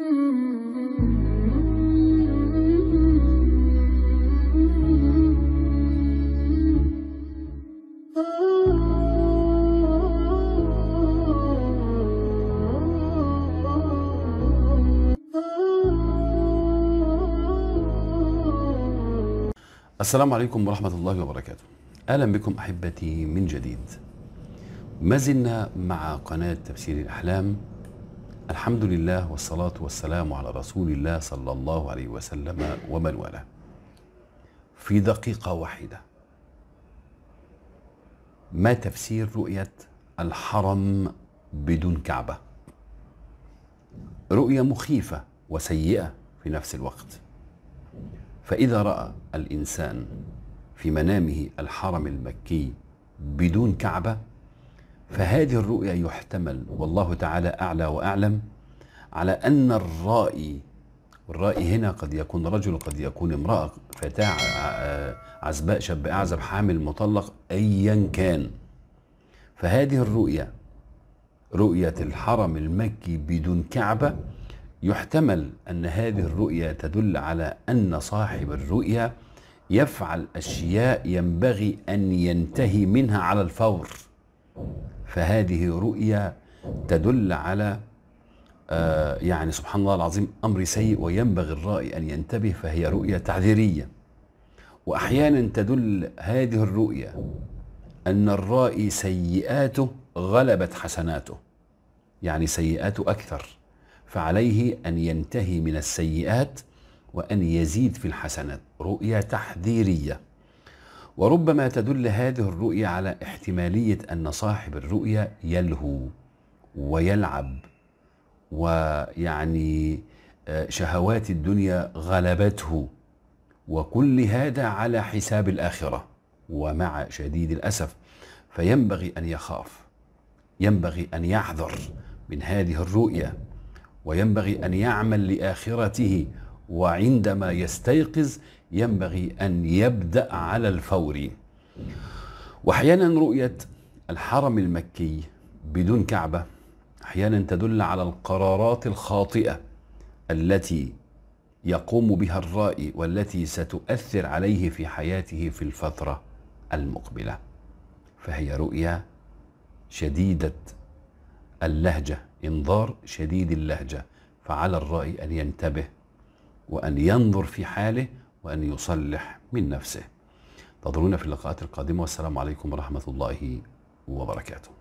السلام عليكم ورحمة الله وبركاته أهلا بكم أحبتي من جديد ما زلنا مع قناة تفسير الأحلام الحمد لله والصلاة والسلام على رسول الله صلى الله عليه وسلم ومن والاه في دقيقة واحدة ما تفسير رؤية الحرم بدون كعبة رؤية مخيفة وسيئة في نفس الوقت فإذا رأى الإنسان في منامه الحرم المكي بدون كعبة فهذه الرؤيا يحتمل والله تعالى أعلى وأعلم على أن الرائي والرائي هنا قد يكون رجل قد يكون امرأة فتاة عزباء شاب أعزب حامل مطلق أيا كان فهذه الرؤيا رؤية الحرم المكي بدون كعبة يحتمل أن هذه الرؤية تدل على أن صاحب الرؤية يفعل أشياء ينبغي أن ينتهي منها على الفور فهذه رؤيا تدل على آه يعني سبحان الله العظيم أمر سيء وينبغي الرائي أن ينتبه فهي رؤيا تحذيريه وأحيانا تدل هذه الرؤيا أن الرائي سيئاته غلبت حسناته يعني سيئاته أكثر فعليه أن ينتهي من السيئات وأن يزيد في الحسنات رؤيا تحذيرية وربما تدل هذه الرؤية على احتمالية أن صاحب الرؤية يلهو ويلعب ويعني آه، شهوات الدنيا غلبته وكل هذا على حساب الآخرة ومع شديد الأسف فينبغي أن يخاف ينبغي أن يحذر من هذه الرؤيا وينبغي أن يعمل لآخرته وعندما يستيقظ ينبغي أن يبدأ على الفور وأحيانا رؤية الحرم المكي بدون كعبة أحيانا تدل على القرارات الخاطئة التي يقوم بها الرائي والتي ستؤثر عليه في حياته في الفترة المقبلة فهي رؤيا شديدة اللهجة انظار شديد اللهجة فعلى الرائي أن ينتبه وأن ينظر في حاله وأن يصلح من نفسه تظلون في اللقاءات القادمة والسلام عليكم ورحمة الله وبركاته